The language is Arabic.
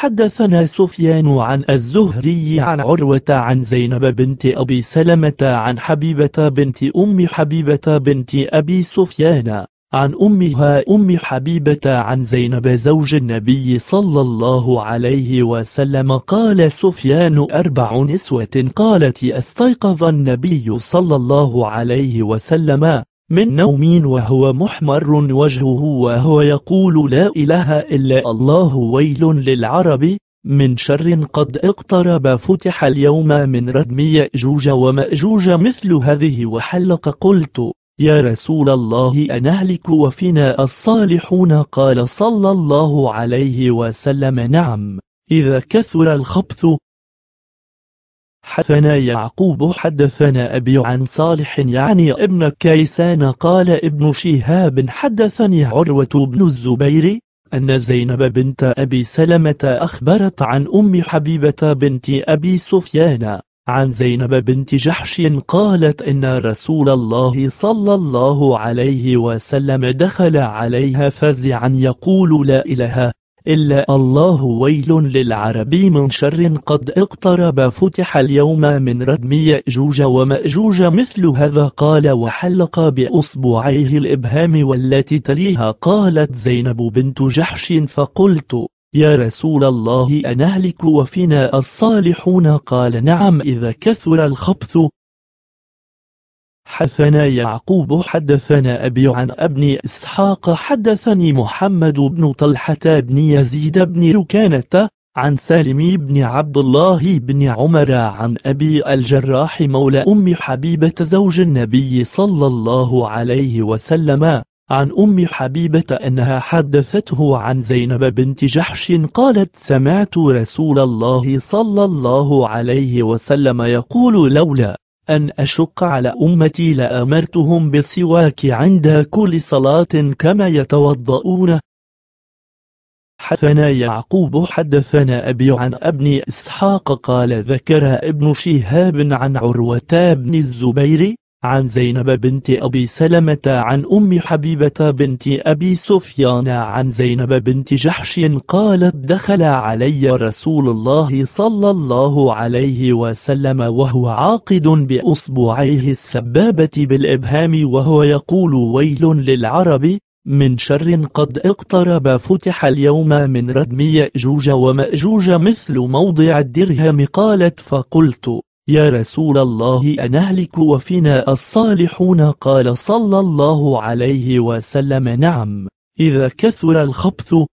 حدثنا سفيان عن الزهري عن عروة عن زينب بنت أبي سلمة عن حبيبة بنت أم حبيبة بنت أبي سفيان عن أمها أم حبيبة عن زينب زوج النبي صلى الله عليه وسلم قال سفيان أربع نسوة قالت استيقظ النبي صلى الله عليه وسلم من نوم وهو محمر وجهه وهو يقول لا إله إلا الله ويل للعرب من شر قد اقترب فتح اليوم من ردم يأجوج ومأجوج مثل هذه وحلق قلت يا رسول الله أنهلك وفينا الصالحون قال صلى الله عليه وسلم نعم إذا كثر الخبث حدثنا يعقوب حدثنا أبي عن صالح يعني ابن كيسان قال ابن شهاب حدثني عروة بن الزبير أن زينب بنت أبي سلمة أخبرت عن أم حبيبة بنت أبي سفيان عن زينب بنت جحش قالت إن رسول الله صلى الله عليه وسلم دخل عليها فزعا يقول لا إله إلا الله ويل للعرب من شر قد اقترب فتح اليوم من ردم يأجوج ومأجوج مثل هذا قال وحلق بأصبعيه الإبهام والتي تليها قالت زينب بنت جحش فقلت يا رسول الله أنهلك وفينا الصالحون قال نعم إذا كثر الخبث حدثنا يعقوب حدثنا أبي عن ابن إسحاق حدثني محمد بن طلحة بن يزيد بن ركانة عن سالم بن عبد الله بن عمر عن أبي الجراح مولى أم حبيبة زوج النبي صلى الله عليه وسلم عن أم حبيبة أنها حدثته عن زينب بنت جحش قالت سمعت رسول الله صلى الله عليه وسلم يقول لولا أن أشق على أمتي لأمرتهم بالسواك عند كل صلاة كما يتوضؤون حدثنا يعقوب حدثنا أبي عن ابن إسحاق قال ذكر ابن شهاب عن عروة بن الزبير عن زينب بنت أبي سلمة عن أم حبيبة بنت أبي سفيان عن زينب بنت جحش قالت دخل علي رسول الله صلى الله عليه وسلم وهو عاقد بأصبعيه السبابة بالإبهام وهو يقول ويل للعرب من شر قد اقترب فتح اليوم من ردم يأجوج ومأجوج مثل موضع الدرهم قالت فقلت يا رسول الله أنهلك وفينا الصالحون قال صلى الله عليه وسلم نعم إذا كثر الخبث